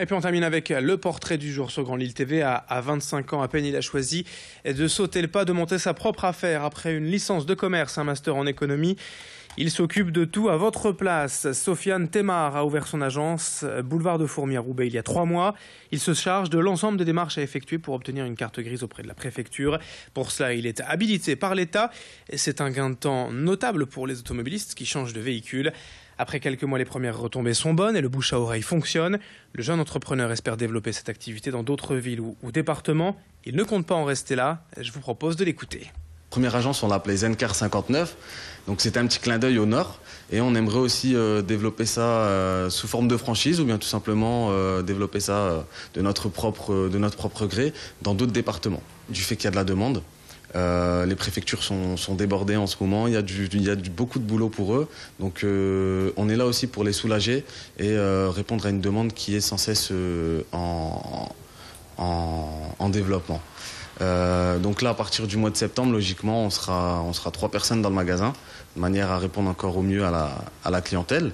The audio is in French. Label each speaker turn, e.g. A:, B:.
A: Et puis on termine avec le portrait du jour sur Grand Lille TV. À, 25 ans à peine, il a choisi de sauter le pas, de monter sa propre affaire après une licence de commerce, un master en économie. Il s'occupe de tout à votre place. Sofiane Temar a ouvert son agence Boulevard de Fourmi à Roubaix il y a trois mois. Il se charge de l'ensemble des démarches à effectuer pour obtenir une carte grise auprès de la préfecture. Pour cela, il est habilité par l'État. C'est un gain de temps notable pour les automobilistes qui changent de véhicule. Après quelques mois, les premières retombées sont bonnes et le bouche à oreille fonctionne. Le jeune entrepreneur espère développer cette activité dans d'autres villes ou départements. Il ne compte pas en rester là. Je vous propose de l'écouter.
B: Première agence, on l'appelait Zencar 59. Donc c'est un petit clin d'œil au nord. Et on aimerait aussi euh, développer ça euh, sous forme de franchise ou bien tout simplement euh, développer ça de, notre propre, de notre propre gré dans d'autres départements. Du fait qu'il y a de la demande, les préfectures sont, débordées en ce moment, il y a, du, il y a beaucoup de boulot pour eux. Donc on est là aussi pour les soulager et répondre à une demande qui est sans cesse en, en développement. Euh, donc là, à partir du mois de septembre, logiquement, on sera, on sera trois personnes dans le magasin, de manière à répondre encore au mieux à la, à la clientèle.